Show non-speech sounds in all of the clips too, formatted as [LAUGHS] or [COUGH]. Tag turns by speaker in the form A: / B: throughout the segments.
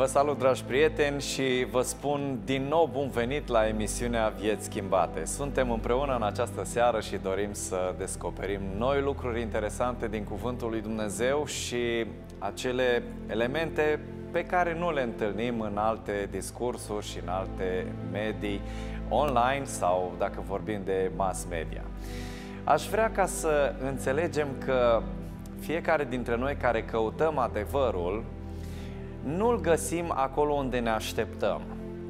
A: Vă salut, dragi prieteni, și vă spun din nou bun venit la emisiunea Vieți Schimbate. Suntem împreună în această seară și dorim să descoperim noi lucruri interesante din Cuvântul lui Dumnezeu și acele elemente pe care nu le întâlnim în alte discursuri și în alte medii online sau dacă vorbim de mass media. Aș vrea ca să înțelegem că fiecare dintre noi care căutăm adevărul, nu-l găsim acolo unde ne așteptăm.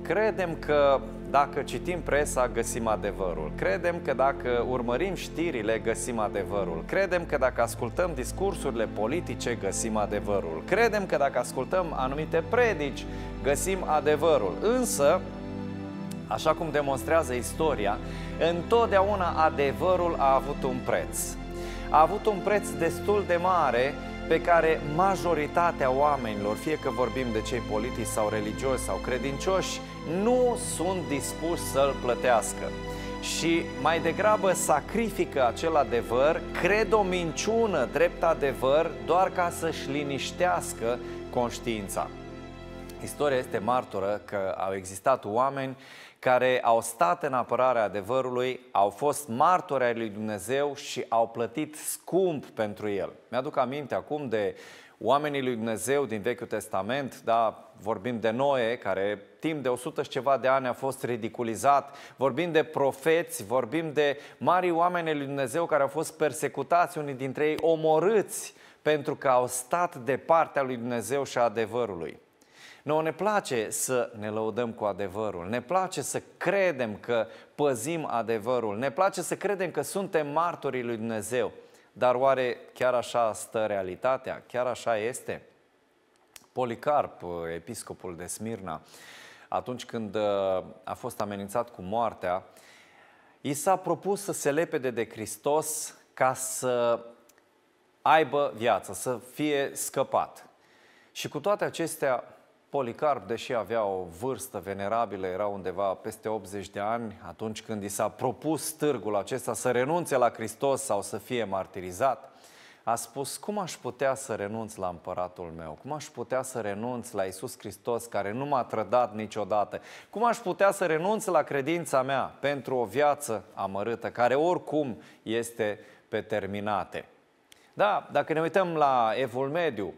A: Credem că dacă citim presa, găsim adevărul. Credem că dacă urmărim știrile, găsim adevărul. Credem că dacă ascultăm discursurile politice, găsim adevărul. Credem că dacă ascultăm anumite predici, găsim adevărul. Însă, așa cum demonstrează istoria, întotdeauna adevărul a avut un preț. A avut un preț destul de mare pe care majoritatea oamenilor, fie că vorbim de cei politici sau religioși sau credincioși, nu sunt dispuși să-l plătească. Și mai degrabă sacrifică acel adevăr, cred o minciună drept adevăr, doar ca să-și liniștească conștiința. Istoria este martoră că au existat oameni care au stat în apărarea adevărului, au fost martori ai lui Dumnezeu și au plătit scump pentru el. Mi-aduc aminte acum de oamenii lui Dumnezeu din Vechiul Testament, da, vorbim de Noe, care timp de 100 și ceva de ani a fost ridiculizat, vorbim de profeți, vorbim de mari oameni lui Dumnezeu care au fost persecutați, unii dintre ei omorâți, pentru că au stat de partea lui Dumnezeu și a adevărului. Noi ne place să ne lăudăm cu adevărul, ne place să credem că păzim adevărul, ne place să credem că suntem martorii lui Dumnezeu. Dar oare chiar așa stă realitatea? Chiar așa este? Policarp, episcopul de Smirna, atunci când uh, a fost amenințat cu moartea, i s-a propus să se lepede de Hristos ca să aibă viață, să fie scăpat. Și cu toate acestea, Policarp, deși avea o vârstă venerabilă, era undeva peste 80 de ani, atunci când i s-a propus târgul acesta să renunțe la Hristos sau să fie martirizat, a spus, cum aș putea să renunț la împăratul meu? Cum aș putea să renunț la Isus Hristos care nu m-a trădat niciodată? Cum aș putea să renunț la credința mea pentru o viață amărâtă care oricum este pe terminate? Da, dacă ne uităm la Evul Mediu,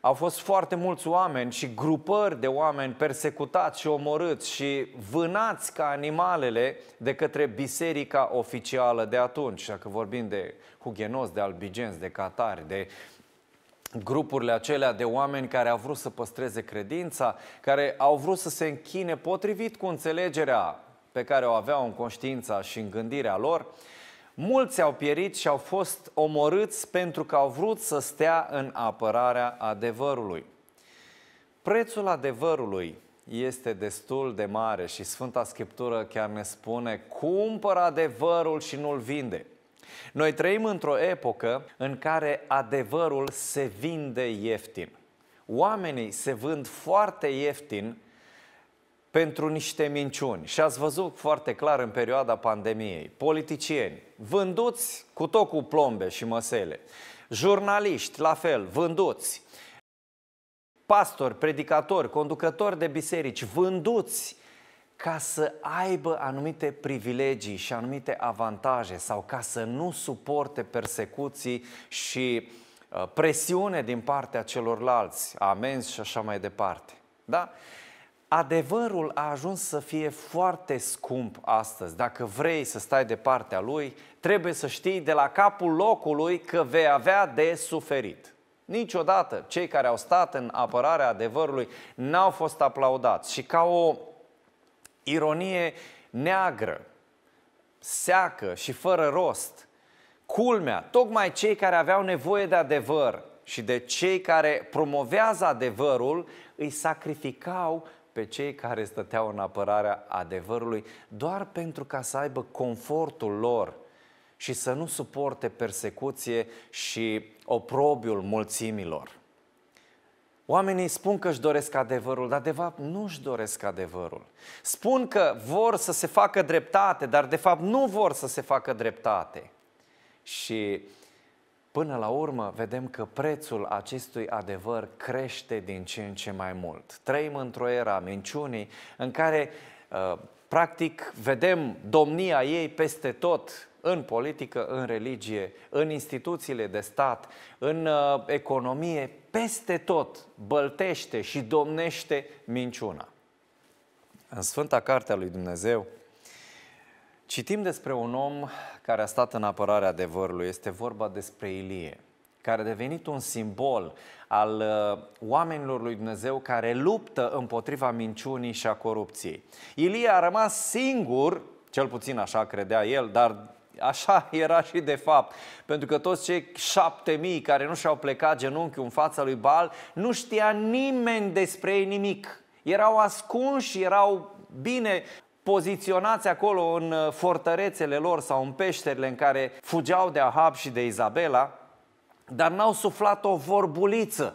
A: au fost foarte mulți oameni și grupări de oameni persecutați și omorâți și vânați ca animalele de către biserica oficială de atunci. Dacă vorbim de hugenos, de albigenți, de catari, de grupurile acelea de oameni care au vrut să păstreze credința, care au vrut să se închine potrivit cu înțelegerea pe care o aveau în conștiința și în gândirea lor, uh, Mulți au pierit și au fost omorâți pentru că au vrut să stea în apărarea adevărului. Prețul adevărului este destul de mare și Sfânta Scriptură chiar ne spune cumpără adevărul și nu-l vinde. Noi trăim într-o epocă în care adevărul se vinde ieftin. Oamenii se vând foarte ieftin pentru niște minciuni. Și ați văzut foarte clar în perioada pandemiei, politicieni vânduți cu tot cu plombe și măsele, jurnaliști la fel, vânduți, pastori, predicatori, conducători de biserici, vânduți ca să aibă anumite privilegii și anumite avantaje sau ca să nu suporte persecuții și uh, presiune din partea celorlalți, amenzi și așa mai departe. Da? Adevărul a ajuns să fie foarte scump astăzi. Dacă vrei să stai de partea lui, trebuie să știi de la capul locului că vei avea de suferit. Niciodată cei care au stat în apărarea adevărului n-au fost aplaudați. Și ca o ironie neagră, seacă și fără rost, culmea, tocmai cei care aveau nevoie de adevăr și de cei care promovează adevărul, îi sacrificau pe cei care stăteau în apărarea adevărului doar pentru ca să aibă confortul lor și să nu suporte persecuție și oprobiul mulțimilor. Oamenii spun că își doresc adevărul, dar de fapt nu își doresc adevărul. Spun că vor să se facă dreptate, dar de fapt nu vor să se facă dreptate. Și Până la urmă, vedem că prețul acestui adevăr crește din ce în ce mai mult. Trăim într-o era a minciunii în care, uh, practic, vedem domnia ei peste tot, în politică, în religie, în instituțiile de stat, în uh, economie, peste tot băltește și domnește minciuna. În Sfânta Carte a lui Dumnezeu, Citim despre un om care a stat în apărarea adevărului. Este vorba despre Ilie, care a devenit un simbol al uh, oamenilor lui Dumnezeu care luptă împotriva minciunii și a corupției. Ilie a rămas singur, cel puțin așa credea el, dar Așa era și de fapt, pentru că toți cei șapte mii care nu și-au plecat genunchiul în fața lui Bal, nu știa nimeni despre ei nimic. Erau ascunși, erau bine poziționați acolo în uh, fortărețele lor sau în peșterile în care fugeau de Ahab și de Izabela, dar n-au suflat o vorbuliță.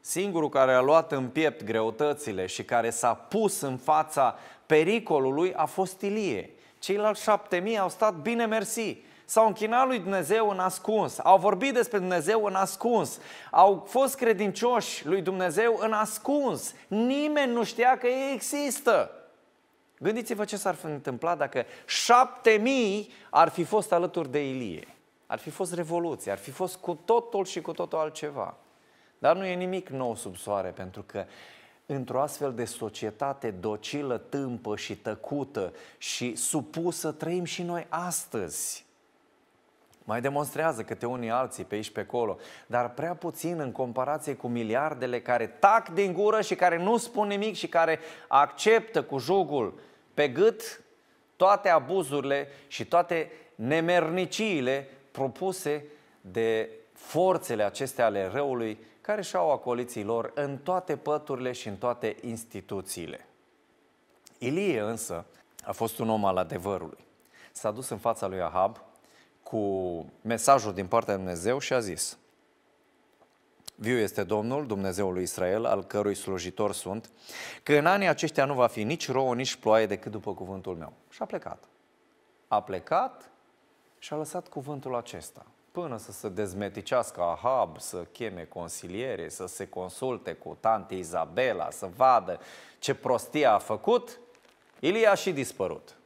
A: Singurul care a luat în piept greutățile și care s-a pus în fața pericolului a fost Ilie. Ceilalți șapte mii au stat bine mersi. S-au închinat lui Dumnezeu în ascuns, au vorbit despre Dumnezeu în ascuns, au fost credincioși lui Dumnezeu în ascuns. Nimeni nu știa că ei există. Gândiți-vă ce s-ar fi întâmplat dacă șapte mii ar fi fost alături de Ilie. Ar fi fost revoluție, ar fi fost cu totul și cu totul altceva. Dar nu e nimic nou sub soare, pentru că într-o astfel de societate docilă, tâmpă și tăcută și supusă trăim și noi astăzi. Mai demonstrează câte unii alții pe aici pe acolo, dar prea puțin în comparație cu miliardele care tac din gură și care nu spun nimic și care acceptă cu jugul pe gât toate abuzurile și toate nemerniciile propuse de forțele acestea ale răului care și-au acoliții lor în toate păturile și în toate instituțiile. Ilie însă a fost un om al adevărului. S-a dus în fața lui Ahab cu mesajul din partea lui Dumnezeu și a zis – Viu este Domnul, Dumnezeul lui Israel, al cărui slujitor sunt, că în anii aceștia nu va fi nici rouă, nici ploaie decât după cuvântul meu. Și a plecat. A plecat și a lăsat cuvântul acesta. Până să se dezmeticească Ahab, să cheme consiliere, să se consulte cu tante Izabela, să vadă ce prostie a făcut, Ilie a și dispărut.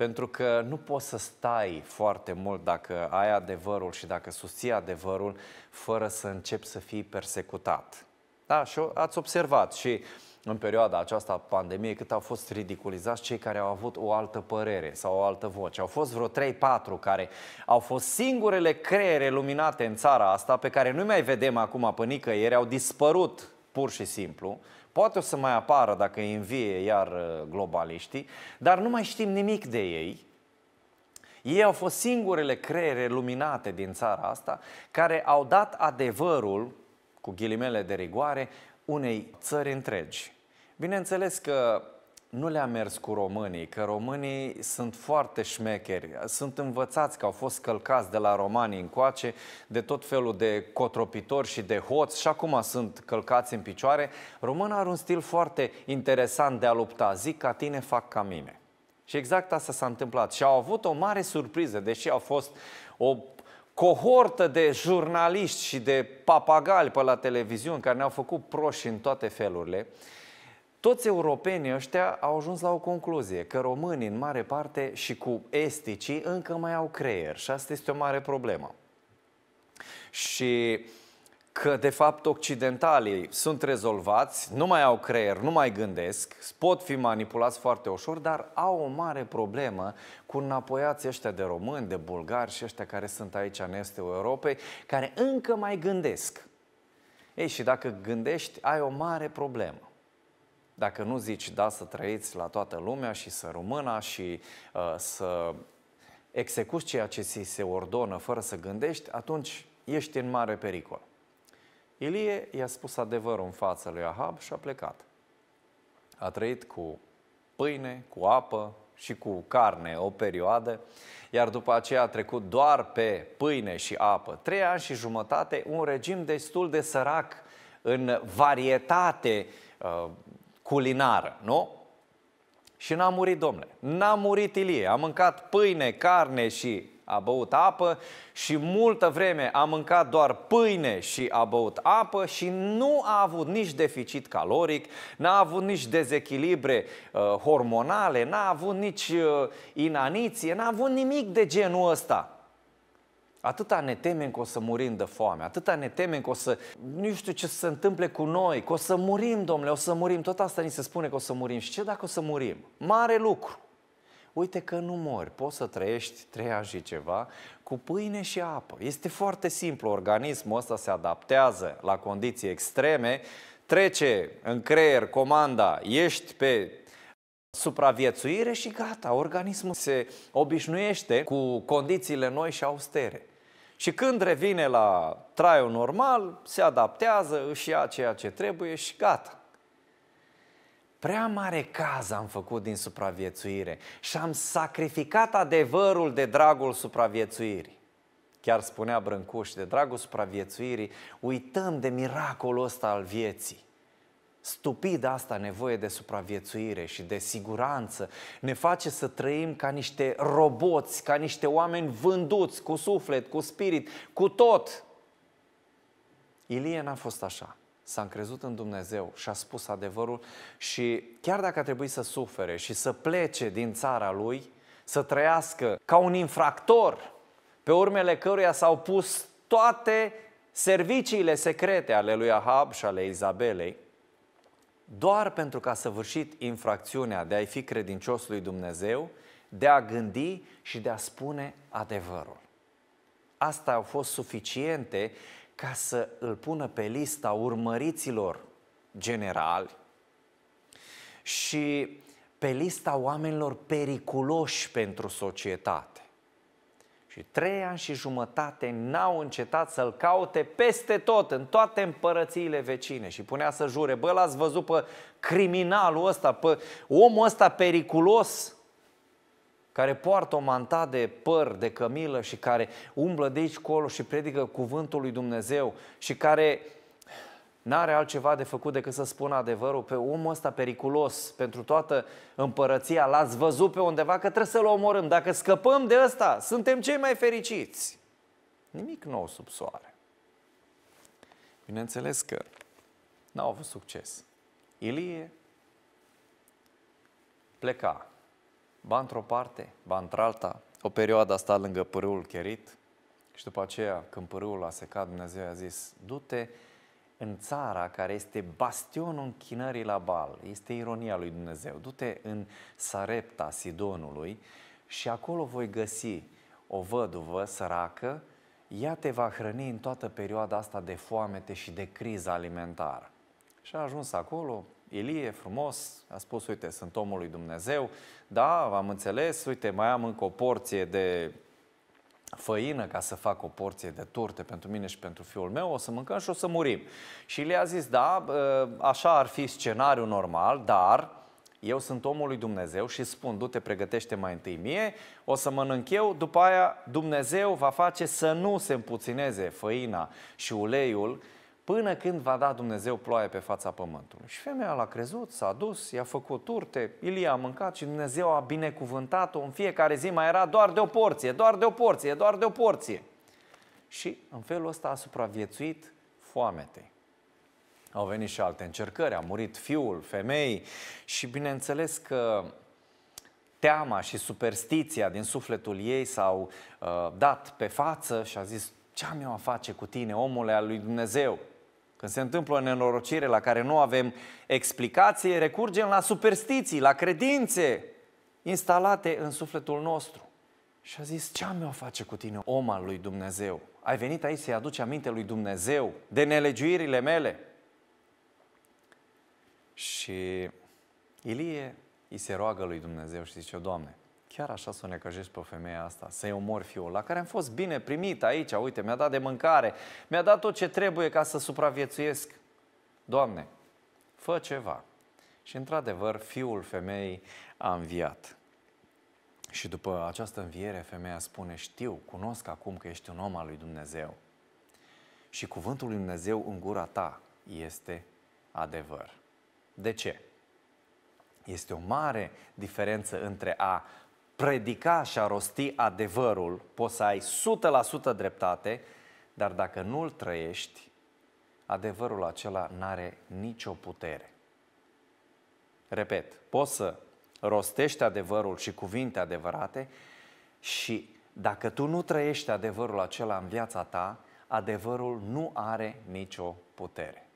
A: Pentru că nu poți să stai foarte mult dacă ai adevărul și dacă susții adevărul fără să începi să fii persecutat. Da, și ați observat și în perioada aceasta pandemiei cât au fost ridiculizați cei care au avut o altă părere sau o altă voce. Au fost vreo 3-4 care au fost singurele creiere luminate în țara asta pe care nu mai vedem acum pe nicăieri, au dispărut pur și simplu Poate o să mai apară dacă îi învie iar uh, globaliștii, dar nu mai știm nimic de ei. Ei au fost singurele creiere luminate din țara asta care au dat adevărul, cu ghilimele de rigoare, unei țări întregi. Bineînțeles că nu le-a mers cu românii, că românii sunt foarte șmecheri, sunt învățați că au fost călcați de la romanii încoace de tot felul de cotropitori și de hoți și acum sunt călcați în picioare. Românul are un stil foarte interesant de a lupta, zic ca tine fac ca mine. Și exact asta s-a întâmplat și au avut o mare surpriză, deși au fost o cohortă de jurnaliști și de papagali pe la televiziune care ne-au făcut proști în toate felurile. Toți europenii ăștia au ajuns la o concluzie, că românii în mare parte și cu esticii încă mai au creier și asta este o mare problemă. Și că de fapt occidentalii sunt rezolvați, nu mai au creier, nu mai gândesc, pot fi manipulați foarte ușor, dar au o mare problemă cu înapoiații ăștia de români, de bulgari și ăștia care sunt aici în estul Europei, care încă mai gândesc. Ei, și dacă gândești, ai o mare problemă. Dacă nu zici da să trăiți la toată lumea și să rămână și uh, să execuți ceea ce ți se ordonă fără să gândești, atunci ești în mare pericol. Ilie i-a spus adevărul în fața lui Ahab și a plecat. A trăit cu pâine, cu apă și cu carne o perioadă, iar după aceea a trecut doar pe pâine și apă. Trei ani și jumătate, un regim destul de sărac în varietate uh, culinară, nu? Și n-a murit, domnule. N-a murit Ilie. A mâncat pâine, carne și a băut apă și multă vreme a mâncat doar pâine și a băut apă și nu a avut nici deficit caloric, n-a avut nici dezechilibre uh, hormonale, n-a avut nici uh, inaniție, n-a avut nimic de genul ăsta. Atâta ne temem că o să murim de foame, atâta ne temem că o să, nu știu ce se întâmple cu noi, că o să murim, domnule, o să murim, tot asta ni se spune că o să murim. Și ce dacă o să murim? Mare lucru! Uite că nu mori, poți să trăiești trei ani și ceva cu pâine și apă. Este foarte simplu, organismul ăsta se adaptează la condiții extreme, trece în creier comanda, ești pe supraviețuire și gata, organismul se obișnuiește cu condițiile noi și austere. Și când revine la traiul normal, se adaptează, își ia ceea ce trebuie și gata. Prea mare caz am făcut din supraviețuire și am sacrificat adevărul de dragul supraviețuirii. Chiar spunea Brâncuș, de dragul supraviețuirii, uităm de miracolul ăsta al vieții stupid asta nevoie de supraviețuire și de siguranță ne face să trăim ca niște roboți, ca niște oameni vânduți cu suflet, cu spirit, cu tot. Ilie n-a fost așa. S-a încrezut în Dumnezeu și a spus adevărul și chiar dacă a trebuit să sufere și să plece din țara lui, să trăiască ca un infractor pe urmele căruia s-au pus toate serviciile secrete ale lui Ahab și ale Izabelei, doar pentru că a săvârșit infracțiunea de a-i fi credincios lui Dumnezeu, de a gândi și de a spune adevărul. Asta au fost suficiente ca să îl pună pe lista urmăriților generali și pe lista oamenilor periculoși pentru societate. Și trei ani și jumătate n-au încetat să-l caute peste tot, în toate împărățiile vecine. Și punea să jure, bă, l-ați văzut pe criminalul ăsta, pe omul ăsta periculos, care poartă o manta de păr, de cămilă și care umblă de aici colo și predică cuvântul lui Dumnezeu și care N-are altceva de făcut decât să spună adevărul pe omul ăsta periculos pentru toată împărăția. L-ați văzut pe undeva că trebuie să-l omorâm. Dacă scăpăm de ăsta, suntem cei mai fericiți. Nimic nou sub soare. Bineînțeles că n-au avut succes. Ilie pleca. Ba într-o parte, ba într-alta. O perioadă a stat lângă pârâul Cherit și după aceea, când pârâul a secat, Dumnezeu a zis, du-te în țara care este bastionul închinării la Bal. Este ironia lui Dumnezeu. Du-te în Sarepta Sidonului și acolo voi găsi o văduvă săracă, ea te va hrăni în toată perioada asta de foamete și de criză alimentară. Și a ajuns acolo, Ilie, frumos, a spus, uite, sunt omul lui Dumnezeu, da, am înțeles, uite, mai am încă o porție de făină ca să fac o porție de torte pentru mine și pentru fiul meu, o să mâncăm și o să murim. Și le-a zis, da, așa ar fi scenariul normal, dar eu sunt omul lui Dumnezeu și spun, du-te, pregătește mai întâi mie, o să mănânc eu, după aia Dumnezeu va face să nu se împuțineze făina și uleiul până când va da Dumnezeu ploaie pe fața pământului. Și femeia l-a crezut, s-a dus, i-a făcut turte, Ilie a mâncat și Dumnezeu a binecuvântat-o. În fiecare zi mai era doar de o porție, doar de o porție, doar de o porție. Și în felul ăsta a supraviețuit foametei. Au venit și alte încercări, a murit fiul, femei și bineînțeles că teama și superstiția din sufletul ei s-au uh, dat pe față și a zis ce am eu a face cu tine, omule al lui Dumnezeu? Când se întâmplă o nenorocire la care nu avem explicație, recurgem la superstiții, la credințe instalate în sufletul nostru. Și a zis, ce am eu a face cu tine, om al lui Dumnezeu? Ai venit aici să-i aduci aminte lui Dumnezeu de nelegiuirile mele? Și Ilie îi se roagă lui Dumnezeu și zice, Doamne, chiar așa să o necăjești pe femeia asta, să-i omori fiul la care am fost bine primit aici, uite, mi-a dat de mâncare, mi-a dat tot ce trebuie ca să supraviețuiesc. Doamne, fă ceva. Și într-adevăr, fiul femeii a înviat. Și după această înviere, femeia spune, știu, cunosc acum că ești un om al lui Dumnezeu. Și cuvântul lui Dumnezeu în gura ta este adevăr. De ce? Este o mare diferență între a predica și a rosti adevărul, poți să ai 100% dreptate, dar dacă nu-l trăiești, adevărul acela n-are nicio putere. Repet, poți să rostești adevărul și cuvinte adevărate și dacă tu nu trăiești adevărul acela în viața ta, adevărul nu are nicio putere.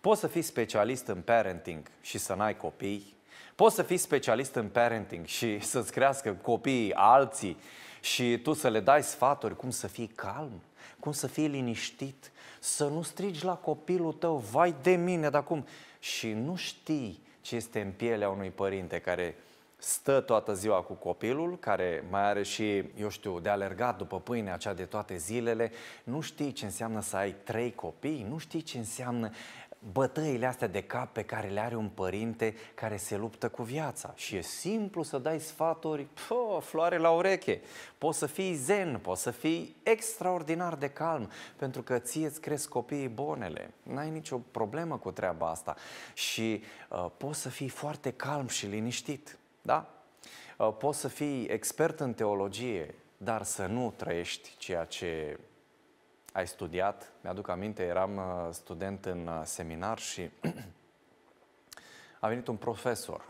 A: Poți să fii specialist în parenting și să n-ai copii, Poți să fii specialist în parenting și [LAUGHS] să-ți crească copiii alții și tu să le dai sfaturi cum să fii calm, cum să fii liniștit, să nu strigi la copilul tău, vai de mine, dar cum? Și nu știi ce este în pielea unui părinte care stă toată ziua cu copilul, care mai are și, eu știu, de alergat după pâine acea de toate zilele, nu știi ce înseamnă să ai trei copii, nu știi ce înseamnă bătăile astea de cap pe care le are un părinte care se luptă cu viața. Și e simplu să dai sfaturi, pă, floare la ureche. Poți să fii zen, poți să fii extraordinar de calm, pentru că ție îți cresc copiii bonele. N-ai nicio problemă cu treaba asta. Și uh, poți să fii foarte calm și liniștit. Da? Uh, poți să fii expert în teologie, dar să nu trăiești ceea ce ai studiat. Mi-aduc aminte, eram uh, student în uh, seminar și [CLEARS THROAT] a venit un profesor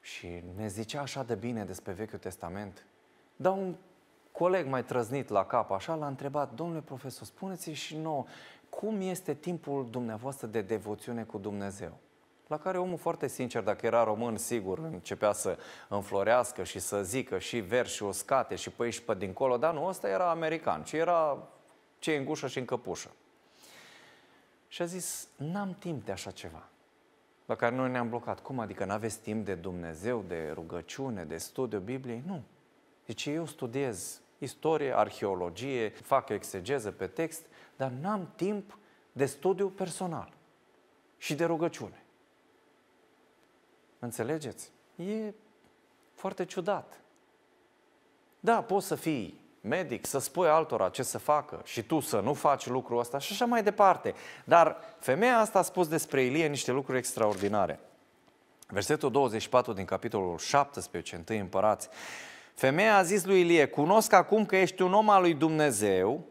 A: și ne zicea așa de bine despre Vechiul Testament. Dar un coleg mai trăznit la cap așa l-a întrebat, domnule profesor, spuneți și nouă, cum este timpul dumneavoastră de devoțiune cu Dumnezeu? La care omul foarte sincer, dacă era român, sigur, începea să înflorească și să zică și versi și uscate și pe aici pe dincolo, dar nu, ăsta era american, ci era ce e în gușă și în căpușă. Și a zis, n-am timp de așa ceva. La care noi ne-am blocat. Cum adică n-aveți timp de Dumnezeu, de rugăciune, de studiu Bibliei? Nu. Deci eu studiez istorie, arheologie, fac exegeză pe text, dar n-am timp de studiu personal și de rugăciune. Înțelegeți? E foarte ciudat. Da, poți să fii medic, să spui altora ce să facă și tu să nu faci lucrul ăsta și așa mai departe. Dar femeia asta a spus despre Ilie niște lucruri extraordinare. Versetul 24 din capitolul 17, întâi împărați. Femeia a zis lui Ilie, cunosc acum că ești un om al lui Dumnezeu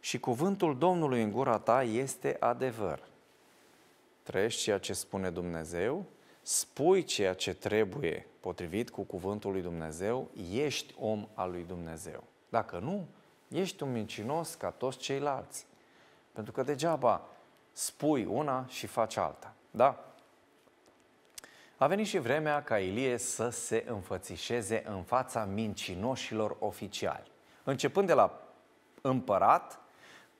A: și cuvântul Domnului în gura ta este adevăr. Trăiești ceea ce spune Dumnezeu, spui ceea ce trebuie potrivit cu cuvântul lui Dumnezeu, ești om al lui Dumnezeu. Dacă nu, ești un mincinos ca toți ceilalți. Pentru că degeaba spui una și faci alta. Da? A venit și vremea ca Ilie să se înfățișeze în fața mincinoșilor oficiali. Începând de la împărat,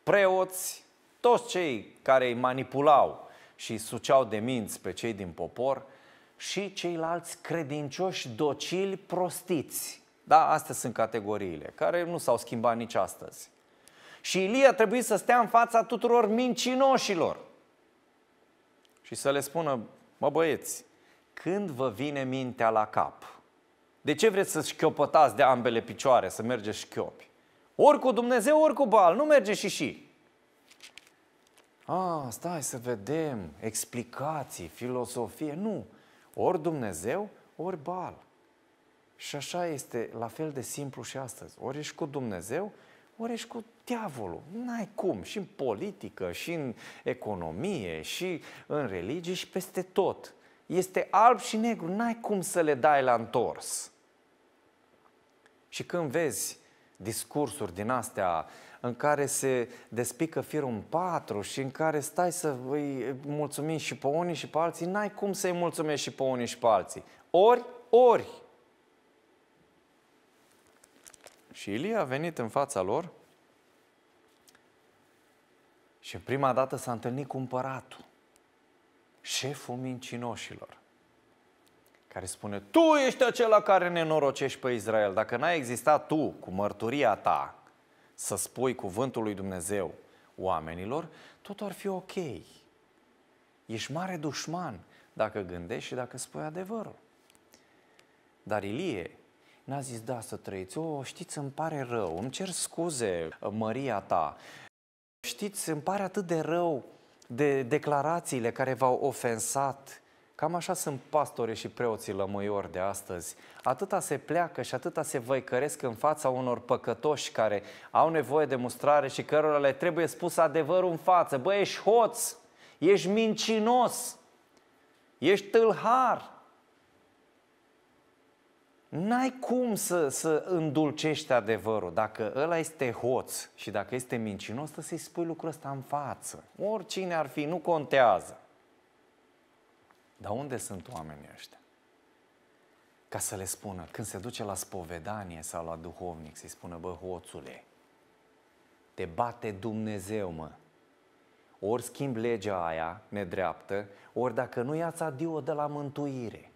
A: preoți, toți cei care îi manipulau și suceau de minți pe cei din popor și ceilalți credincioși docili prostiți da, astea sunt categoriile, care nu s-au schimbat nici astăzi. Și Ilie a trebuit să stea în fața tuturor mincinoșilor și să le spună, mă băieți, când vă vine mintea la cap? De ce vreți să șchiopătați de ambele picioare, să mergeți șchiopi? Ori cu Dumnezeu, ori cu bal, nu merge și și. A, stai să vedem, explicații, filosofie, nu. Ori Dumnezeu, ori bal. Și așa este la fel de simplu și astăzi. Ori ești cu Dumnezeu, ori ești cu diavolul. N-ai cum. Și în politică, și în economie, și în religie, și peste tot. Este alb și negru. N-ai cum să le dai la întors. Și când vezi discursuri din astea în care se despică firul în patru și în care stai să îi mulțumim și pe unii și pe alții, n-ai cum să-i mulțumești și pe unii și pe alții. Ori, ori, Și Ilie a venit în fața lor și prima dată s-a întâlnit cu împăratul, șeful mincinoșilor, care spune, tu ești acela care ne norocești pe Israel. Dacă n-ai existat tu cu mărturia ta să spui cuvântul lui Dumnezeu oamenilor, tot ar fi ok. Ești mare dușman dacă gândești și dacă spui adevărul. Dar Ilie n-a zis da să trăiți. O, știți, îmi pare rău, îmi cer scuze, Maria ta. Știți, îmi pare atât de rău de declarațiile care v-au ofensat. Cam așa sunt pastore și preoții lămâiori de astăzi. Atâta se pleacă și atâta se văicăresc în fața unor păcătoși care au nevoie de mustrare și cărora le trebuie spus adevărul în față. Bă, ești hoț, ești mincinos, ești tâlhar, N-ai cum să, să îndulcești adevărul. Dacă ăla este hoț și dacă este mincinos, să-i spui lucrul ăsta în față. Oricine ar fi, nu contează. Dar unde sunt oamenii ăștia? Ca să le spună, când se duce la spovedanie sau la duhovnic, să-i spună, bă, hoțule, te bate Dumnezeu, mă. Ori schimb legea aia nedreaptă, ori dacă nu ia-ți adio de la mântuire –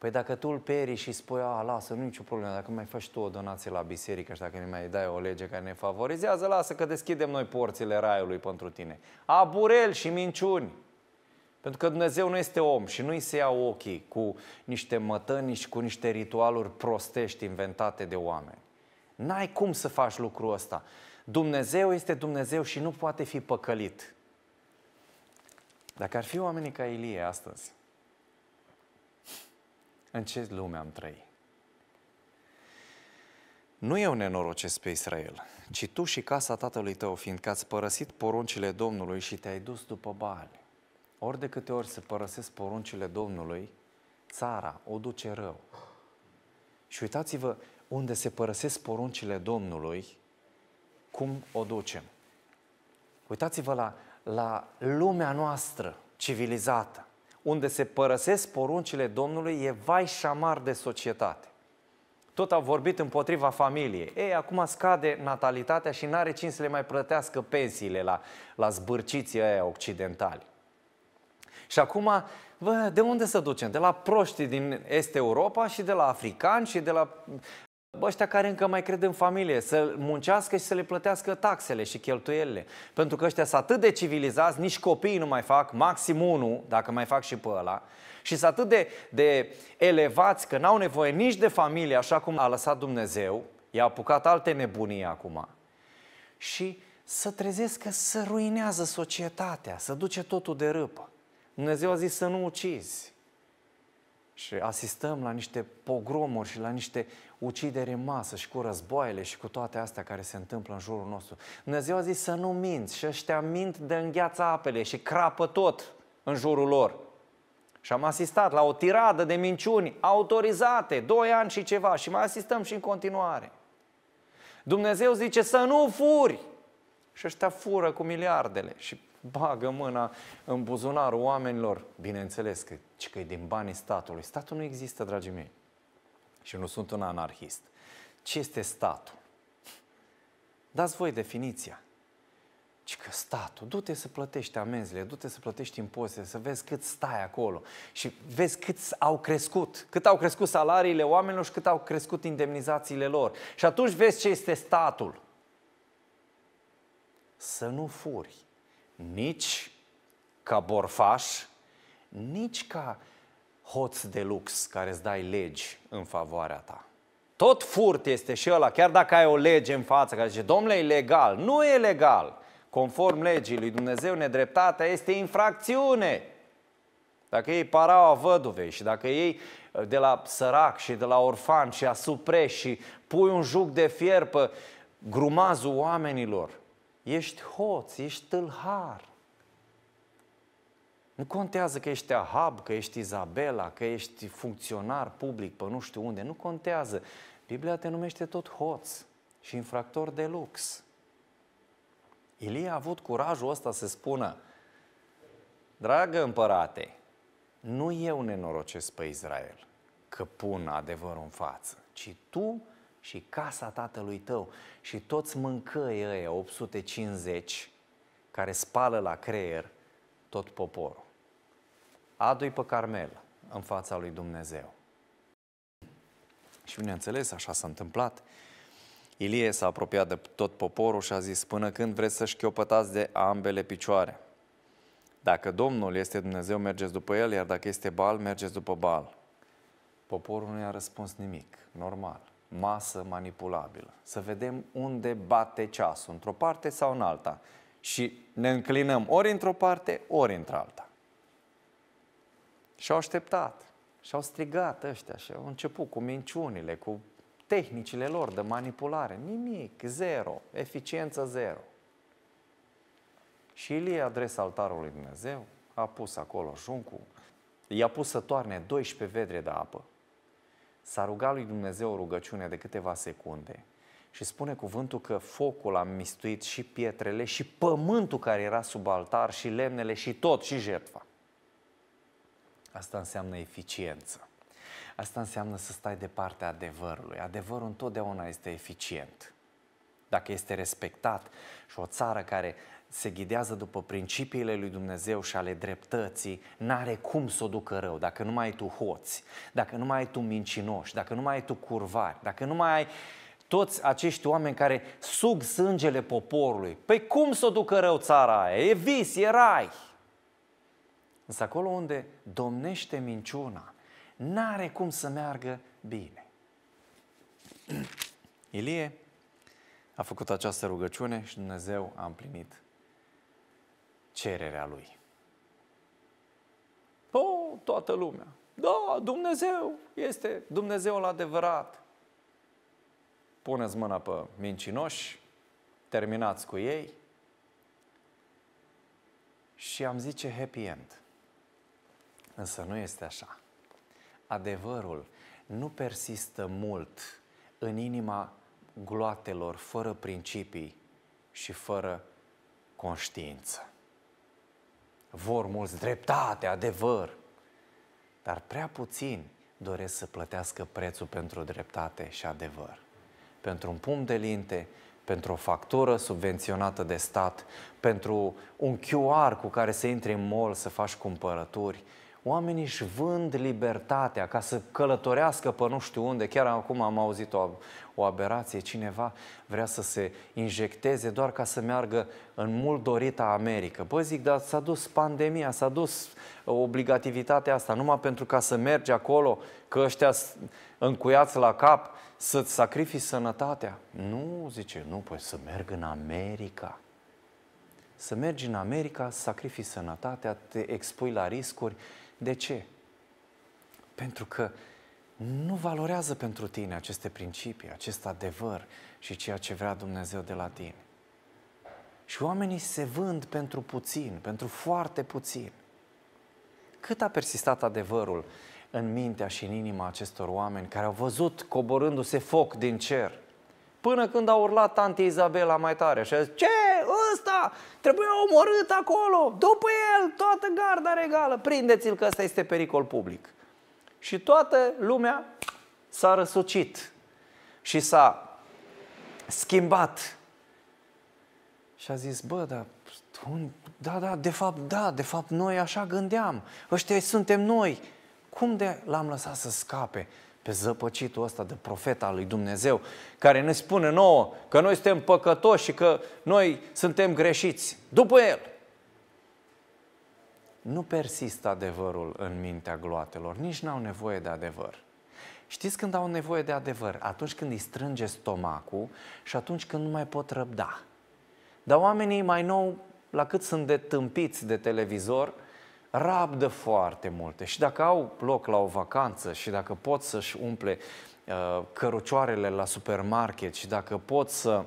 A: Păi dacă tu îl peri și spui, a, ah, lasă, nu nicio problemă, dacă mai faci tu o donație la biserică și dacă ne mai dai o lege care ne favorizează, lasă că deschidem noi porțile raiului pentru tine. Aburel și minciuni! Pentru că Dumnezeu nu este om și nu-i se iau ochii cu niște mătăni și cu niște ritualuri prostești inventate de oameni. N-ai cum să faci lucrul ăsta. Dumnezeu este Dumnezeu și nu poate fi păcălit. Dacă ar fi oamenii ca Ilie astăzi, în ce lume am trăit. Nu eu nenorocesc pe Israel, ci tu și casa tatălui tău, fiindcă ați părăsit poruncile Domnului și te-ai dus după Baal. Ori de câte ori se părăsesc poruncile Domnului, țara o duce rău. Și uitați-vă unde se părăsesc poruncile Domnului, cum o ducem. Uitați-vă la, la lumea noastră civilizată unde se părăsesc poruncile Domnului e vai amar de societate. Tot au vorbit împotriva familiei. Ei, acum scade natalitatea și n-are cine să le mai plătească pensiile la, la zbârciții aia occidentali. Și acum, bă, de unde să ducem? De la proștii din Est Europa și de la africani și de la ăștia care încă mai cred în familie, să muncească și să le plătească taxele și cheltuielile. Pentru că ăștia sunt atât de civilizați, nici copiii nu mai fac, maxim unul, dacă mai fac și pe ăla, și sunt atât de, de elevați că n-au nevoie nici de familie, așa cum a lăsat Dumnezeu, i-a apucat alte nebunii acum. Și să trezesc că să ruinează societatea, să duce totul de râpă. Dumnezeu a zis să nu ucizi. Și asistăm la niște pogromuri și la niște Ucidere în masă și cu războaiele și cu toate astea care se întâmplă în jurul nostru. Dumnezeu a zis să nu minți și ăștia mint de îngheața apele și crapă tot în jurul lor. Și am asistat la o tiradă de minciuni autorizate, doi ani și ceva, și mai asistăm și în continuare. Dumnezeu zice să nu furi. Și ăștia fură cu miliardele și bagă mâna în buzunarul oamenilor. Bineînțeles că, că e din banii statului. Statul nu există, dragii mei și nu sunt un anarhist. Ce este statul? Dați voi definiția. Și că statul, du-te să plătești amenzile, du-te să plătești impozite, să vezi cât stai acolo și vezi cât au crescut, cât au crescut salariile oamenilor și cât au crescut indemnizațiile lor. Și atunci vezi ce este statul. Să nu furi nici ca borfaș, nici ca hoț de lux care îți dai legi în favoarea ta. Tot furt este și ăla, chiar dacă ai o lege în față care zice, domnule, e legal. Nu e legal. Conform legii lui Dumnezeu, nedreptatea este infracțiune. Dacă ei paraua văduvei și dacă ei de la sărac și de la orfan și asupre și pui un juc de fier pe grumazul oamenilor, ești hoț, ești tâlhar. Nu contează că ești Ahab, că ești Izabela, că ești funcționar public pe nu știu unde, nu contează. Biblia te numește tot hoț și infractor de lux. Ilie a avut curajul ăsta să spună, dragă împărate, nu eu nenorocesc pe Israel că pun adevărul în față, ci tu și casa tatălui tău și toți mâncăi ăia 850 care spală la creier tot poporul adu-i pe Carmel în fața lui Dumnezeu. Și bineînțeles, așa s-a întâmplat. Ilie s-a apropiat de tot poporul și a zis, până când vreți să șchiopătați de ambele picioare? Dacă Domnul este Dumnezeu, mergeți după El, iar dacă este Bal, mergeți după Bal. Poporul nu i-a răspuns nimic, normal. Masă manipulabilă. Să vedem unde bate ceasul, într-o parte sau în alta. Și ne înclinăm ori într-o parte, ori într-alta. Și-au așteptat. Și-au strigat ăștia și au început cu minciunile, cu tehnicile lor de manipulare. Nimic, zero, eficiență zero. Și Ilie adresa altarul lui Dumnezeu, a pus acolo juncul, i-a pus să toarne 12 vedre de apă. S-a rugat lui Dumnezeu o rugăciune de câteva secunde și spune cuvântul că focul a mistuit și pietrele și pământul care era sub altar și lemnele și tot și jertfa. Asta înseamnă eficiență. Asta înseamnă să stai de partea adevărului. Adevărul întotdeauna este eficient. Dacă este respectat și o țară care se ghidează după principiile lui Dumnezeu și ale dreptății, n-are cum să o ducă rău. Dacă nu mai ai tu hoți, dacă nu mai ai tu mincinoși, dacă nu mai ai tu curvari, dacă nu mai ai toți acești oameni care sug sângele poporului, păi cum să o ducă rău țara aia? E vis, e rai. Însă acolo unde domnește minciuna, n-are cum să meargă bine. [CLEARS THROAT] Ilie a făcut această rugăciune și Dumnezeu a împlinit cererea lui. O, oh, toată lumea. Da, Dumnezeu este Dumnezeul adevărat. Puneți mâna pe mincinoși, terminați cu ei și am zice happy end. Însă nu este așa. Adevărul nu persistă mult în inima gloatelor fără principii și fără conștiință. Vor mulți dreptate, adevăr, dar prea puțin doresc să plătească prețul pentru dreptate și adevăr. Pentru un pumn de linte, pentru o factură subvenționată de stat, pentru un QR cu care să intri în mall să faci cumpărături Oamenii își vând libertatea ca să călătorească pe nu știu unde. Chiar acum am auzit o, o aberație. Cineva vrea să se injecteze doar ca să meargă în mult dorita America. Bă, zic, dar s-a dus pandemia, s-a dus obligativitatea asta numai pentru ca să mergi acolo, că ăștia încuiați la cap, să-ți sacrifici sănătatea. Nu, zice, nu, păi să merg în America să mergi în America, sacrifici sănătatea, te expui la riscuri, de ce? Pentru că nu valorează pentru tine aceste principii, acest adevăr și ceea ce vrea Dumnezeu de la tine. Și oamenii se vând pentru puțin, pentru foarte puțin. Cât a persistat adevărul în mintea și în inima acestor oameni care au văzut coborându-se foc din cer, până când a urlat tante Izabela mai tare și a zis, ce? ăsta, trebuia omorât acolo, după el, toată garda regală, prindeți-l că ăsta este pericol public. Și toată lumea s-a răsucit și s-a schimbat. Și a zis, bă, da, da, da, de fapt, da, de fapt noi așa gândeam. Ăștia suntem noi. Cum de l-am lăsat să scape? pe zăpăcitul ăsta de profeta lui Dumnezeu, care ne spune nouă că noi suntem păcătoși și că noi suntem greșiți. După el, nu persistă adevărul în mintea gloatelor, nici n-au nevoie de adevăr. Știți când au nevoie de adevăr? Atunci când îi strânge stomacul și atunci când nu mai pot răbda. Dar oamenii mai nou, la cât sunt de tâmpiți de televizor, rabdă foarte multe și dacă au loc la o vacanță și dacă pot să-și umple uh, cărucioarele la supermarket și dacă pot să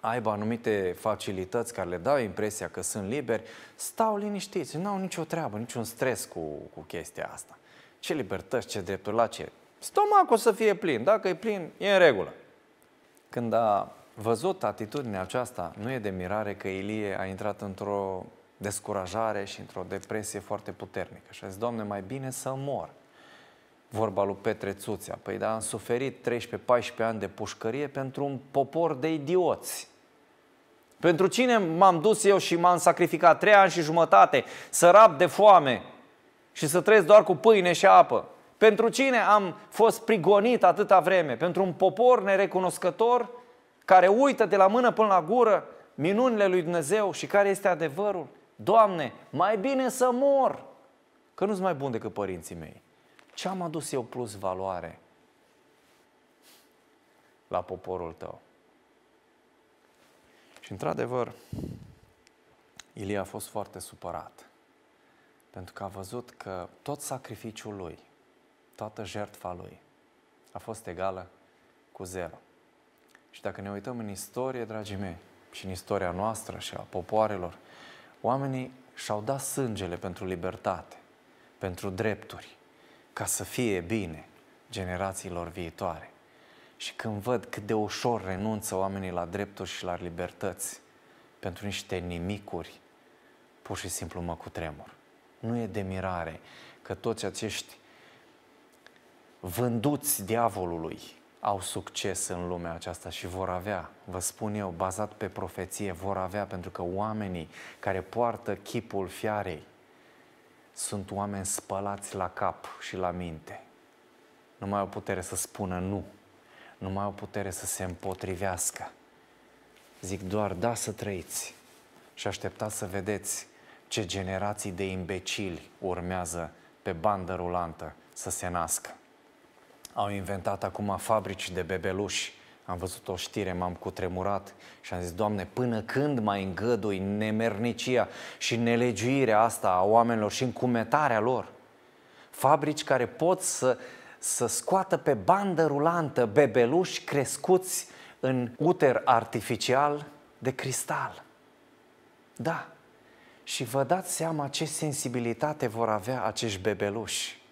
A: aibă anumite facilități care le dau impresia că sunt liberi, stau liniștiți, nu au nicio treabă, niciun stres cu, cu chestia asta. Ce libertăți, ce drepturi la ce? Stomacul să fie plin, dacă e plin, e în regulă. Când a văzut atitudinea aceasta, nu e de mirare că Ilie a intrat într-o descurajare și într-o depresie foarte puternică. Și a zis, Doamne, mai bine să mor. Vorba lui Petre Țuțea. Păi da, am suferit 13-14 ani de pușcărie pentru un popor de idioți. Pentru cine m-am dus eu și m-am sacrificat trei ani și jumătate să rab de foame și să trăiesc doar cu pâine și apă? Pentru cine am fost prigonit atâta vreme? Pentru un popor nerecunoscător care uită de la mână până la gură minunile lui Dumnezeu și care este adevărul? Doamne, mai bine să mor, că nu sunt mai bun decât părinții mei. Ce am adus eu plus valoare la poporul tău? Și într-adevăr, Ilie a fost foarte supărat, pentru că a văzut că tot sacrificiul lui, toată jertfa lui, a fost egală cu zero. Și dacă ne uităm în istorie, dragii mei, și în istoria noastră și a popoarelor, Oamenii și-au dat sângele pentru libertate, pentru drepturi, ca să fie bine generațiilor viitoare. Și când văd cât de ușor renunță oamenii la drepturi și la libertăți pentru niște nimicuri, pur și simplu mă cutremur. Nu e de mirare că toți acești vânduți diavolului, au succes în lumea aceasta și vor avea, vă spun eu, bazat pe profeție, vor avea, pentru că oamenii care poartă chipul fiarei sunt oameni spălați la cap și la minte. Nu mai au putere să spună nu, nu mai au putere să se împotrivească. Zic doar da să trăiți și așteptați să vedeți ce generații de imbecili urmează pe bandă rulantă să se nască. Au inventat acum fabrici de bebeluși. Am văzut o știre, m-am cutremurat și am zis, Doamne, până când mai îngădui nemernicia și nelegiuirea asta a oamenilor și încumetarea lor? Fabrici care pot să, să scoată pe bandă rulantă bebeluși crescuți în uter artificial de cristal. Da. Și vă dați seama ce sensibilitate vor avea acești bebeluși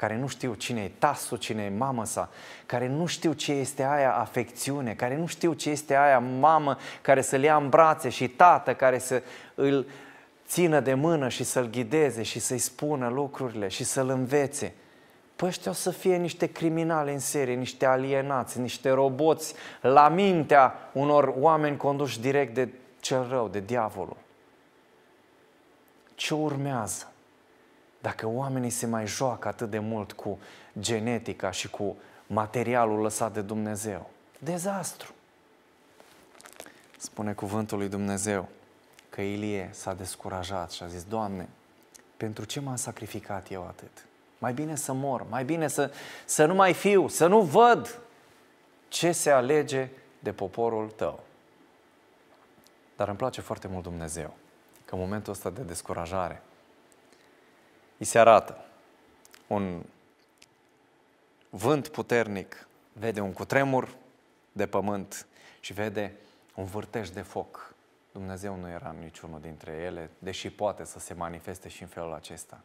A: care nu știu cine e tasul, cine e mamă sa, care nu știu ce este aia afecțiune, care nu știu ce este aia mamă care să-l ia în brațe și tată care să îl țină de mână și să-l ghideze și să-i spună lucrurile și să-l învețe. Păi ăștia o să fie niște criminali în serie, niște alienați, niște roboți la mintea unor oameni conduși direct de cel rău, de diavolul. Ce urmează? dacă oamenii se mai joacă atât de mult cu genetica și cu materialul lăsat de Dumnezeu. Dezastru! Spune cuvântul lui Dumnezeu că Ilie s-a descurajat și a zis, Doamne, pentru ce m-am sacrificat eu atât? Mai bine să mor, mai bine să, să nu mai fiu, să nu văd ce se alege de poporul tău. Dar îmi place foarte mult Dumnezeu că în momentul ăsta de descurajare, îi se arată un vânt puternic, vede un cutremur de pământ și vede un vârtej de foc. Dumnezeu nu era niciunul dintre ele, deși poate să se manifeste și în felul acesta.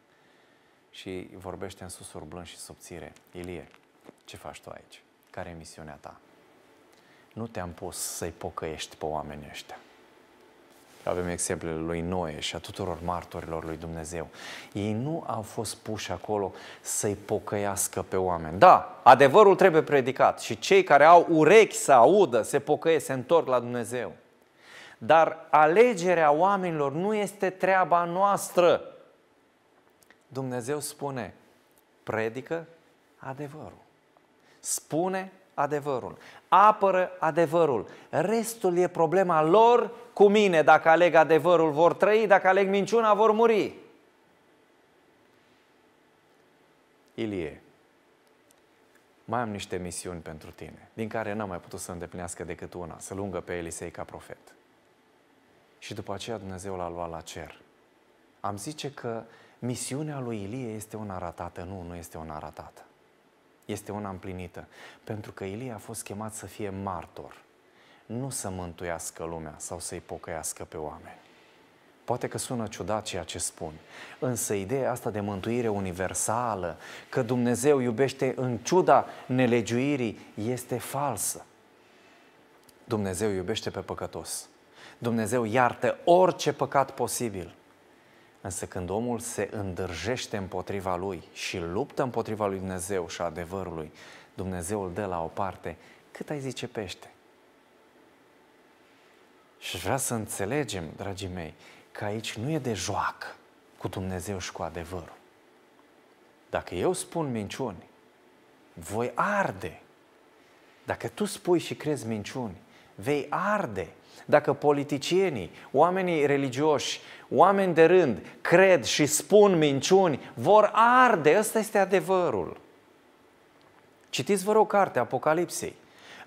A: Și vorbește în susur blând și subțire. Ilie, ce faci tu aici? Care e misiunea ta? Nu te-am pus să-i pocăiești pe oamenii ăștia avem exemplele lui Noe și a tuturor martorilor lui Dumnezeu. Ei nu au fost puși acolo să-i pocăiască pe oameni. Da, adevărul trebuie predicat și cei care au urechi să audă, se pocăie, se întorc la Dumnezeu. Dar alegerea oamenilor nu este treaba noastră. Dumnezeu spune, predică adevărul. Spune adevărul apără adevărul. Restul e problema lor cu mine. Dacă aleg adevărul, vor trăi. Dacă aleg minciuna, vor muri. Ilie, mai am niște misiuni pentru tine, din care n-am mai putut să îndeplinească decât una, să lungă pe Elisei ca profet. Și după aceea Dumnezeu l-a luat la cer. Am zice că misiunea lui Ilie este una ratată, nu, nu este una ratată este una împlinită. Pentru că Ilie a fost chemat să fie martor, nu să mântuiască lumea sau să-i pocăiască pe oameni. Poate că sună ciudat ceea ce spun, însă ideea asta de mântuire universală, că Dumnezeu iubește în ciuda nelegiuirii, este falsă. Dumnezeu iubește pe păcătos. Dumnezeu iartă orice păcat posibil. Însă când omul se îndârjește împotriva lui și luptă împotriva lui Dumnezeu și adevărului, Dumnezeu îl dă la o parte, cât ai zice pește. Și vreau să înțelegem, dragii mei, că aici nu e de joacă cu Dumnezeu și cu adevărul. Dacă eu spun minciuni, voi arde. Dacă tu spui și crezi minciuni, vei arde dacă politicienii, oamenii religioși, oameni de rând cred și spun minciuni, vor arde. Ăsta este adevărul. Citiți, vă rog, cartea Apocalipsei